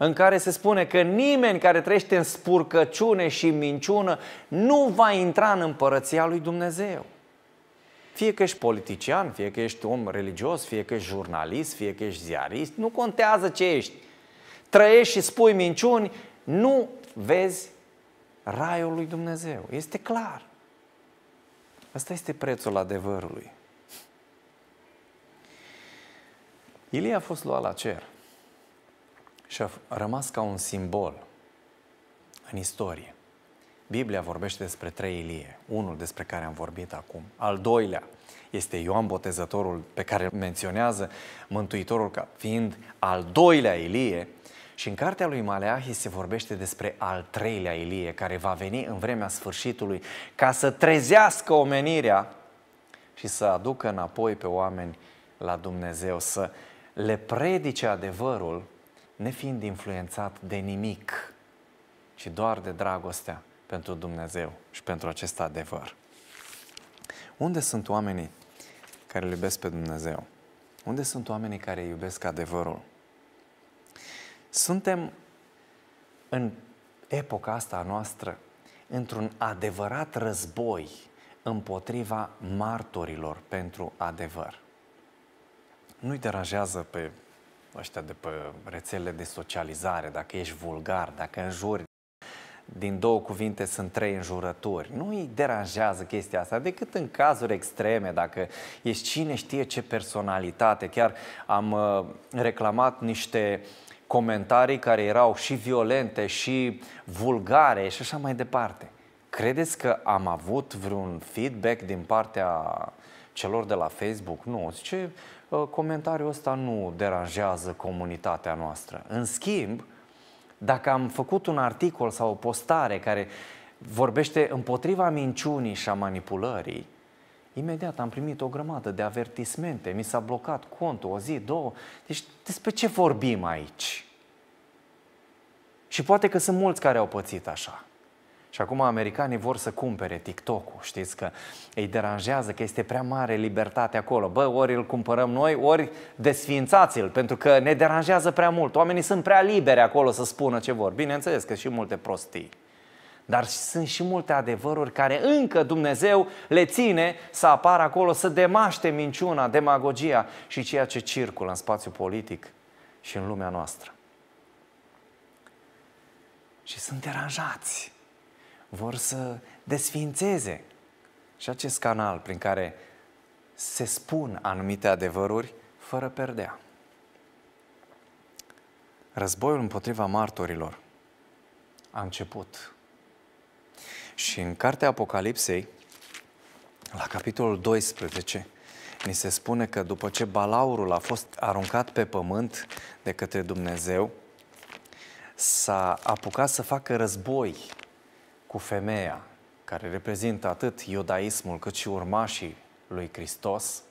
A: în care se spune că nimeni care trăiește în spurcăciune și minciună nu va intra în împărăția lui Dumnezeu. Fie că ești politician, fie că ești om religios, fie că ești jurnalist, fie că ești ziarist, nu contează ce ești. Trăiești și spui minciuni, nu vezi raiul lui Dumnezeu. Este clar. Asta este prețul adevărului. Ilie a fost luat la cer și a rămas ca un simbol în istorie. Biblia vorbește despre trei Ilie, unul despre care am vorbit acum. Al doilea este Ioan Botezătorul pe care îl menționează Mântuitorul ca fiind al doilea Ilie, și în cartea lui Maleahi se vorbește despre al treilea Ilie, care va veni în vremea sfârșitului ca să trezească omenirea și să aducă înapoi pe oameni la Dumnezeu, să le predice adevărul, nefiind influențat de nimic, ci doar de dragostea pentru Dumnezeu și pentru acest adevăr. Unde sunt oamenii care îl iubesc pe Dumnezeu? Unde sunt oamenii care iubesc adevărul? Suntem în epoca asta a noastră într-un adevărat război împotriva martorilor pentru adevăr. Nu-i deranjează pe ăștia de pe rețelele de socializare, dacă ești vulgar, dacă înjuri din două cuvinte sunt trei înjurături. Nu îi deranjează chestia asta, decât în cazuri extreme, dacă ești cine știe ce personalitate. Chiar am uh, reclamat niște uh, comentarii care erau și violente și vulgare și așa mai departe. Credeți că am avut vreun feedback din partea celor de la Facebook? Nu, zice, ă, comentariul ăsta nu deranjează comunitatea noastră. În schimb, dacă am făcut un articol sau o postare care vorbește împotriva minciunii și a manipulării, Imediat am primit o grămadă de avertismente, mi s-a blocat contul o zi, două. Deci despre ce vorbim aici? Și poate că sunt mulți care au pățit așa. Și acum americanii vor să cumpere TikTok-ul, știți că îi deranjează că este prea mare libertate acolo. Bă, ori îl cumpărăm noi, ori desfințați-l, pentru că ne deranjează prea mult. Oamenii sunt prea liberi acolo să spună ce vor. Bineînțeles că și multe prostii. Dar sunt și multe adevăruri care încă Dumnezeu le ține să apară acolo, să demaște minciuna, demagogia și ceea ce circulă în spațiul politic și în lumea noastră. Și sunt deranjați. Vor să desfințeze și acest canal prin care se spun anumite adevăruri fără perdea. Războiul împotriva martorilor a început și în cartea Apocalipsei, la capitolul 12, ni se spune că după ce balaurul a fost aruncat pe pământ de către Dumnezeu, s-a apucat să facă război cu femeia, care reprezintă atât iodaismul cât și urmașii lui Hristos,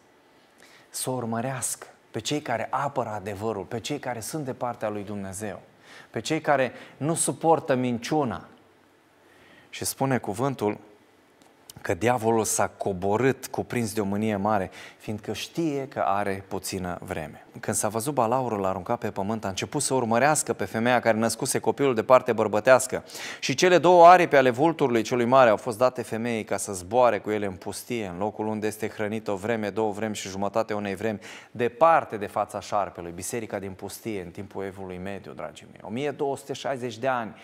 A: să urmărească pe cei care apără adevărul, pe cei care sunt de partea lui Dumnezeu, pe cei care nu suportă minciuna, și spune cuvântul că diavolul s-a coborât cuprins de o mânie mare, fiindcă știe că are puțină vreme. Când s-a văzut balaurul aruncat pe pământ, a început să urmărească pe femeia care născuse copilul de parte bărbătească. Și cele două aripi ale vulturului celui mare au fost date femeii ca să zboare cu ele în pustie, în locul unde este hrănit o vreme, două vremi și jumătate unei vremi, departe de fața șarpelui, biserica din pustie, în timpul evului mediu, dragii mei. 1260 de ani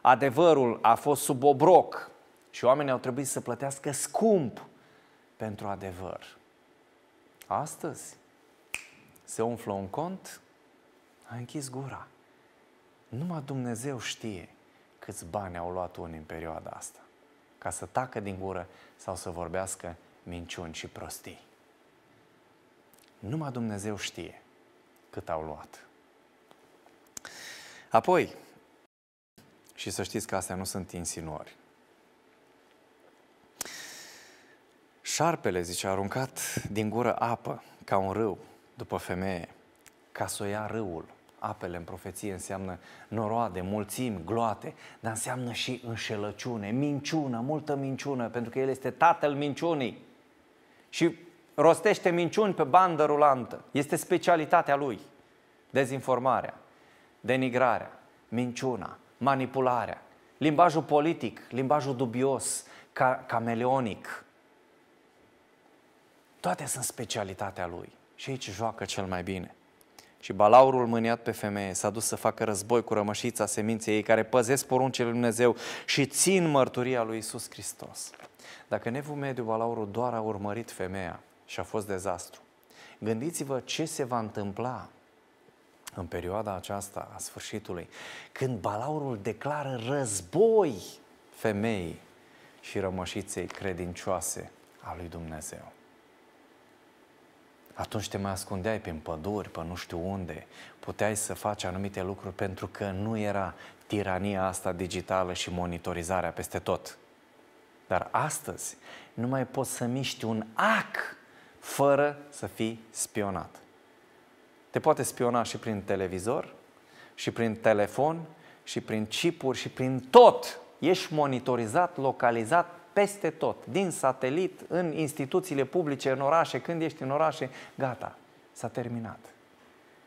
A: adevărul a fost sub obroc și oamenii au trebuit să plătească scump pentru adevăr. Astăzi se umflă un cont, a închis gura. Numai Dumnezeu știe câți bani au luat unii în perioada asta ca să tacă din gură sau să vorbească minciuni și prostii. Numai Dumnezeu știe cât au luat. Apoi, și să știți că astea nu sunt insinuări. Șarpele, zice, a aruncat din gură apă, ca un râu, după femeie, ca să o ia râul. Apele în profeție înseamnă noroade, mulțimi, gloate, dar înseamnă și înșelăciune, minciună, multă minciună, pentru că el este tatăl minciunii. Și rostește minciuni pe bandă rulantă. Este specialitatea lui. Dezinformarea, denigrarea, minciuna, manipularea, limbajul politic, limbajul dubios, ca- cameleonic. Toate sunt specialitatea lui și aici joacă cel mai bine. Și balaurul mâniat pe femeie s-a dus să facă război cu rămășița seminței ei care păzesc poruncile lui Dumnezeu și țin mărturia lui Isus Hristos. Dacă nevul mediu balaurul doar a urmărit femeia și a fost dezastru, gândiți-vă ce se va întâmpla în perioada aceasta a sfârșitului, când Balaurul declară război femeii și rămășiței credincioase a lui Dumnezeu. Atunci te mai ascundeai prin păduri, pe nu știu unde, puteai să faci anumite lucruri pentru că nu era tirania asta digitală și monitorizarea peste tot. Dar astăzi nu mai poți să miști un ac fără să fii spionat. Te poate spiona și prin televizor, și prin telefon, și prin chipuri, și prin tot. Ești monitorizat, localizat peste tot, din satelit, în instituțiile publice, în orașe, când ești în orașe, gata, s-a terminat.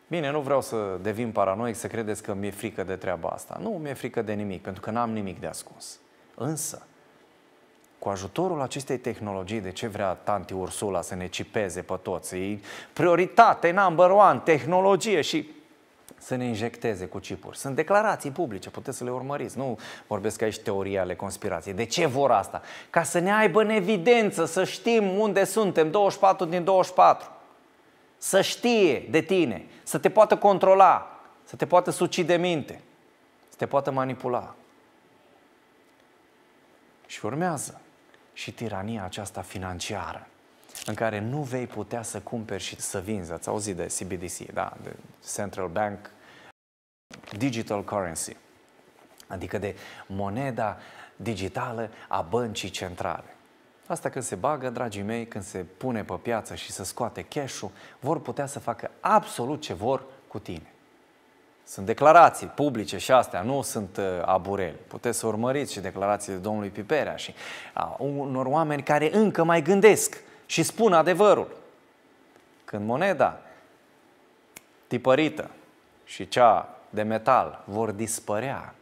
A: Bine, nu vreau să devin paranoic, să credeți că mi-e frică de treaba asta. Nu mi-e frică de nimic, pentru că n-am nimic de ascuns. Însă, cu ajutorul acestei tehnologii, de ce vrea tanti Ursula să ne cipeze pe toți? E prioritate, number one, tehnologie și să ne injecteze cu cipuri. Sunt declarații publice, puteți să le urmăriți. Nu vorbesc aici teoria ale conspirației. De ce vor asta? Ca să ne aibă în evidență, să știm unde suntem, 24 din 24. Să știe de tine, să te poată controla, să te poată suci de minte, să te poată manipula. Și urmează și tirania aceasta financiară în care nu vei putea să cumperi și să vinzi. Ați auzit de CBDC, da? de Central Bank Digital Currency, adică de moneda digitală a băncii centrale. Asta când se bagă, dragii mei, când se pune pe piață și se scoate cash-ul, vor putea să facă absolut ce vor cu tine. Sunt declarații publice și astea, nu sunt uh, abureli. Puteți să urmăriți și declarațiile de domnului Piperea și a unor oameni care încă mai gândesc și spun adevărul. Când moneda tipărită și cea de metal vor dispărea,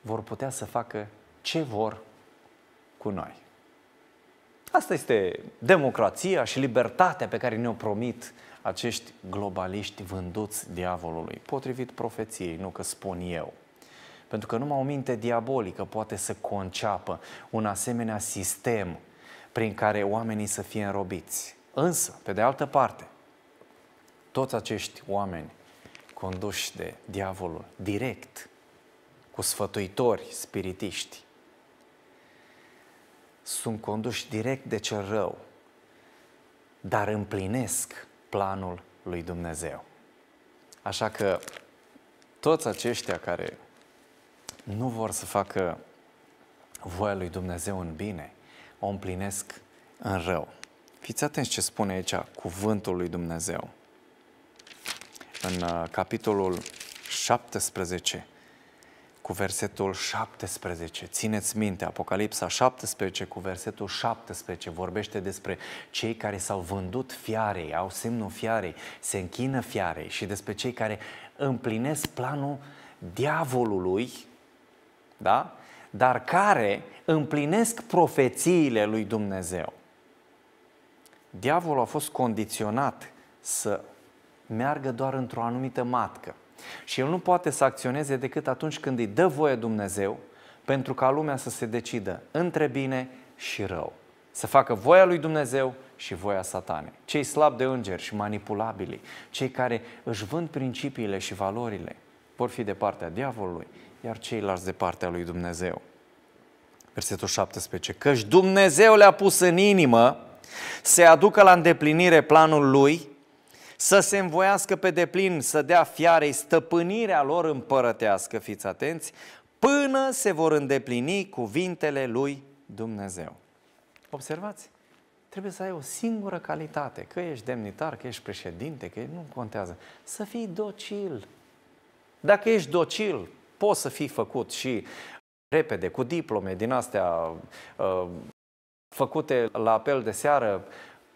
A: vor putea să facă ce vor cu noi. Asta este democrația și libertatea pe care ne-o promit acești globaliști vânduți diavolului, potrivit profeției, nu că spun eu. Pentru că numai o minte diabolică poate să conceapă un asemenea sistem prin care oamenii să fie înrobiți. Însă, pe de altă parte, toți acești oameni conduși de diavolul direct, cu sfătuitori spiritiști, sunt conduși direct de cel rău, dar împlinesc planul lui Dumnezeu. Așa că toți aceștia care nu vor să facă voia lui Dumnezeu în bine, o împlinesc în rău. Fiți atenți ce spune aici cuvântul lui Dumnezeu. În uh, capitolul 17 cu versetul 17. Țineți minte, Apocalipsa 17 cu versetul 17 vorbește despre cei care s-au vândut fiarei, au semnul fiarei, se închină fiarei și despre cei care împlinesc planul diavolului, da? dar care împlinesc profețiile lui Dumnezeu. Diavolul a fost condiționat să meargă doar într-o anumită matcă. Și el nu poate să acționeze decât atunci când îi dă voie Dumnezeu pentru ca lumea să se decidă între bine și rău. Să facă voia lui Dumnezeu și voia satanei. Cei slabi de îngeri și manipulabili, cei care își vând principiile și valorile, vor fi de partea diavolului, iar ceilalți de partea lui Dumnezeu. Versetul 17. Căci Dumnezeu le-a pus în inimă se aducă la îndeplinire planul lui să se învoiască pe deplin, să dea fiarei stăpânirea lor împărătească, fiți atenți, până se vor îndeplini cuvintele lui Dumnezeu. Observați, trebuie să ai o singură calitate, că ești demnitar, că ești președinte, că nu contează, să fii docil. Dacă ești docil, poți să fii făcut și repede, cu diplome din astea uh, făcute la apel de seară,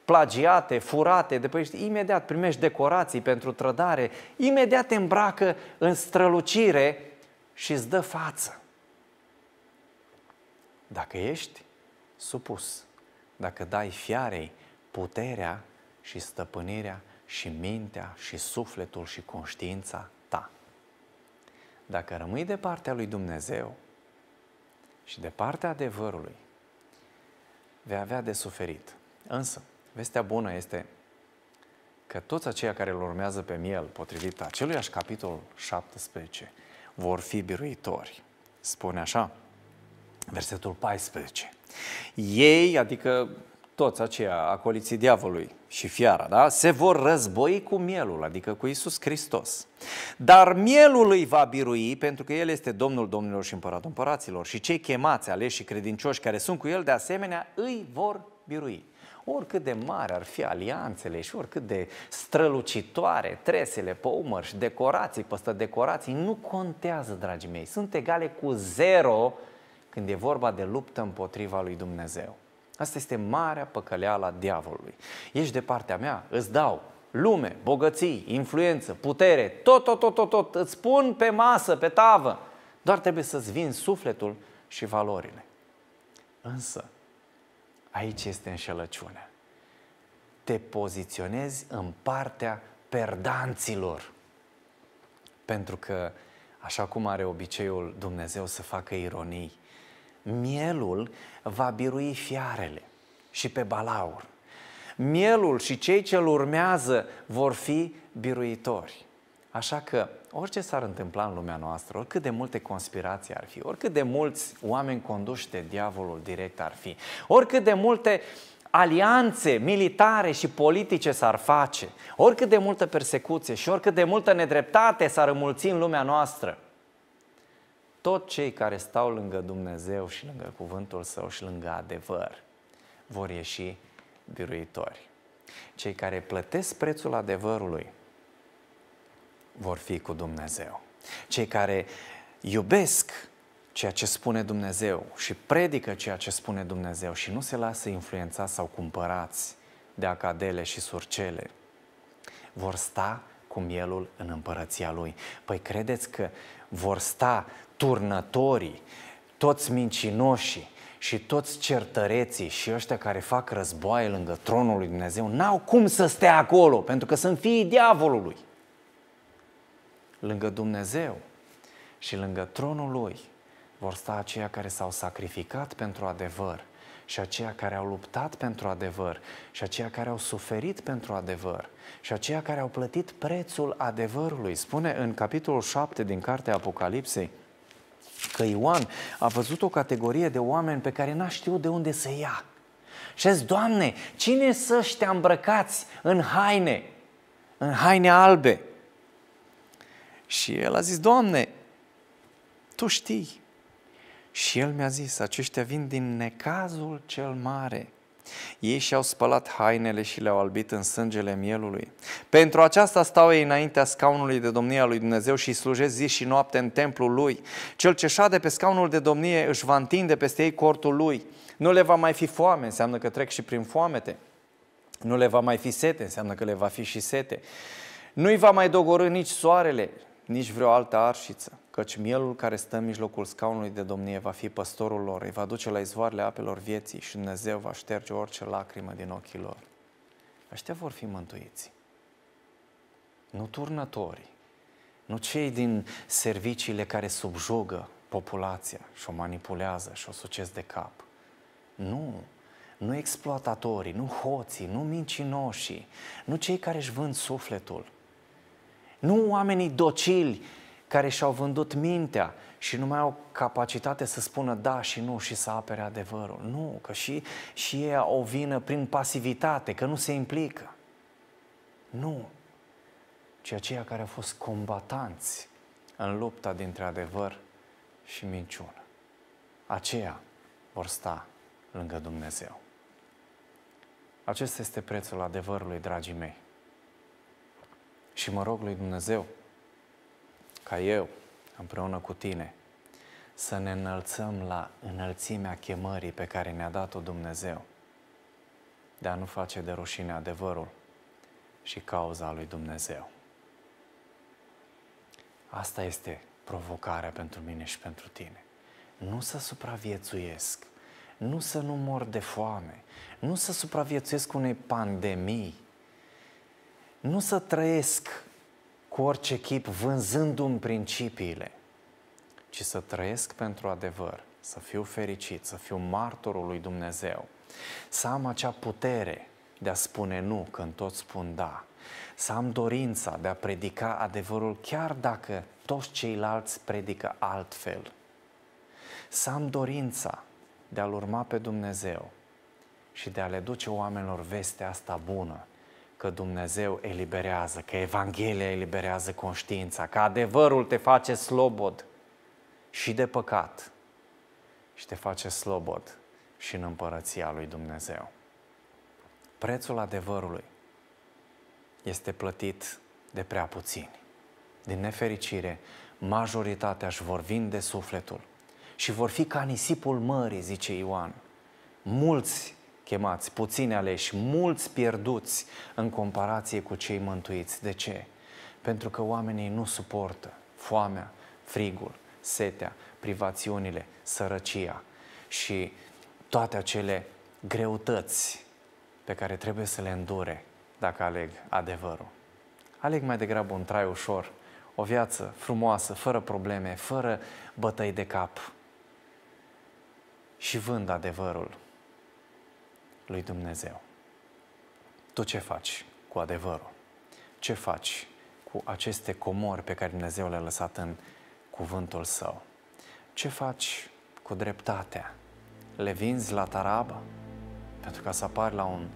A: plagiate, furate, de pe imediat primești decorații pentru trădare, imediat te îmbracă în strălucire și îți dă față. Dacă ești supus, dacă dai fiarei puterea și stăpânirea și mintea și sufletul și conștiința ta. Dacă rămâi de partea lui Dumnezeu și de partea adevărului, vei avea de suferit. Însă, Vestea bună este că toți aceia care îl urmează pe miel, potrivit aceluiași capitol 17, vor fi biruitori. Spune așa, versetul 14. Ei, adică toți aceia, acoliții diavolului și fiara, da? se vor război cu mielul, adică cu Isus Hristos. Dar mielul îi va birui pentru că El este Domnul Domnilor și Împăratul Împăraților și cei chemați, aleși și credincioși care sunt cu El, de asemenea, îi vor birui oricât de mari ar fi alianțele și oricât de strălucitoare tresele pe umăr și decorații păstă decorații, nu contează, dragii mei. Sunt egale cu zero când e vorba de luptă împotriva lui Dumnezeu. Asta este marea păcăleală a diavolului. Ești de partea mea, îți dau lume, bogății, influență, putere, tot, tot, tot, tot, tot, îți pun pe masă, pe tavă. Doar trebuie să-ți vin sufletul și valorile. Însă, Aici este înșelăciunea. Te poziționezi în partea perdanților. Pentru că, așa cum are obiceiul Dumnezeu să facă ironii, mielul va birui fiarele și pe balaur. Mielul și cei ce-l urmează vor fi biruitori. Așa că orice s-ar întâmpla în lumea noastră, oricât de multe conspirații ar fi, oricât de mulți oameni conduși de diavolul direct ar fi, oricât de multe alianțe militare și politice s-ar face, oricât de multă persecuție și oricât de multă nedreptate s-ar înmulți în lumea noastră, tot cei care stau lângă Dumnezeu și lângă cuvântul său și lângă adevăr vor ieși biruitori. Cei care plătesc prețul adevărului vor fi cu Dumnezeu. Cei care iubesc ceea ce spune Dumnezeu și predică ceea ce spune Dumnezeu și nu se lasă influențați sau cumpărați de acadele și surcele, vor sta cu mielul în împărăția lui. Păi credeți că vor sta turnătorii, toți mincinoșii și toți certăreții și ăștia care fac războaie lângă tronul lui Dumnezeu, n-au cum să stea acolo, pentru că sunt fiii diavolului lângă Dumnezeu și lângă tronul Lui vor sta aceia care s-au sacrificat pentru adevăr și aceia care au luptat pentru adevăr și aceia care au suferit pentru adevăr și aceia care au plătit prețul adevărului. Spune în capitolul 7 din cartea Apocalipsei că Ioan a văzut o categorie de oameni pe care n-a știut de unde să ia. Și zis, Doamne, cine să ăștia îmbrăcați în haine, în haine albe? Și el a zis, Doamne, Tu știi. Și el mi-a zis, aceștia vin din necazul cel mare. Ei și-au spălat hainele și le-au albit în sângele mielului. Pentru aceasta stau ei înaintea scaunului de domnia lui Dumnezeu și slujesc zi și noapte în templul lui. Cel ce șade pe scaunul de domnie își va întinde peste ei cortul lui. Nu le va mai fi foame, înseamnă că trec și prin foamete. Nu le va mai fi sete, înseamnă că le va fi și sete. Nu-i va mai dogorâ nici soarele nici vreo altă arșiță, căci mielul care stă în mijlocul scaunului de domnie va fi păstorul lor, îi va duce la izvoarele apelor vieții și Dumnezeu va șterge orice lacrimă din ochii lor. Aștia vor fi mântuiți. Nu turnătorii, nu cei din serviciile care subjugă populația și o manipulează și o sucesc de cap. Nu, nu exploatatorii, nu hoții, nu mincinoșii, nu cei care își vând sufletul, nu oamenii docili care și-au vândut mintea și nu mai au capacitate să spună da și nu și să apere adevărul. Nu, că și, și ei o vină prin pasivitate, că nu se implică. Nu. Ci aceia care au fost combatanți în lupta dintre adevăr și minciună. Aceia vor sta lângă Dumnezeu. Acesta este prețul adevărului, dragii mei. Și mă rog lui Dumnezeu ca eu, împreună cu tine, să ne înălțăm la înălțimea chemării pe care ne-a dat-o Dumnezeu, de a nu face de rușine adevărul și cauza lui Dumnezeu. Asta este provocarea pentru mine și pentru tine. Nu să supraviețuiesc, nu să nu mor de foame, nu să supraviețuiesc unei pandemii, nu să trăiesc cu orice chip vânzându-mi principiile, ci să trăiesc pentru adevăr, să fiu fericit, să fiu martorul lui Dumnezeu, să am acea putere de a spune nu când toți spun da, să am dorința de a predica adevărul chiar dacă toți ceilalți predică altfel, să am dorința de a-L urma pe Dumnezeu și de a le duce oamenilor vestea asta bună că Dumnezeu eliberează, că Evanghelia eliberează conștiința, că adevărul te face slobod și de păcat și te face slobod și în împărăția lui Dumnezeu. Prețul adevărului este plătit de prea puțini. Din nefericire, majoritatea își vor vinde sufletul și vor fi ca nisipul mării, zice Ioan. Mulți chemați, puțini aleși, mulți pierduți în comparație cu cei mântuiți. De ce? Pentru că oamenii nu suportă foamea, frigul, setea, privațiunile, sărăcia și toate acele greutăți pe care trebuie să le îndure dacă aleg adevărul. Aleg mai degrabă un trai ușor, o viață frumoasă, fără probleme, fără bătăi de cap. Și vând adevărul lui Dumnezeu. Tu ce faci cu adevărul? Ce faci cu aceste comori pe care Dumnezeu le-a lăsat în cuvântul Său? Ce faci cu dreptatea? Le vinzi la tarabă? Pentru ca să apari la un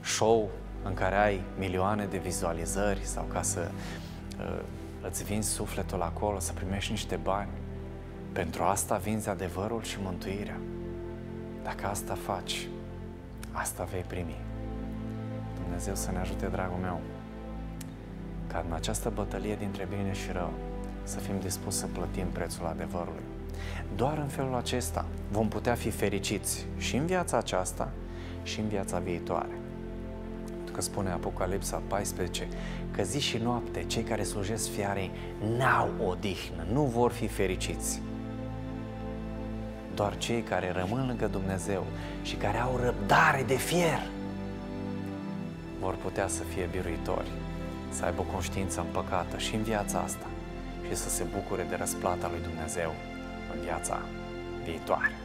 A: show în care ai milioane de vizualizări sau ca să uh, îți vinzi sufletul acolo, să primești niște bani. Pentru asta vinzi adevărul și mântuirea. Dacă asta faci, asta vei primi. Dumnezeu să ne ajute, dragul meu, ca în această bătălie dintre bine și rău să fim dispuși să plătim prețul adevărului. Doar în felul acesta vom putea fi fericiți și în viața aceasta și în viața viitoare. Pentru că spune Apocalipsa 14 că zi și noapte cei care slujesc fiarei n-au odihnă, nu vor fi fericiți. Doar cei care rămân lângă Dumnezeu și care au răbdare de fier vor putea să fie biruitori, să aibă conștiință împăcată și în viața asta și să se bucure de răsplata lui Dumnezeu în viața viitoare.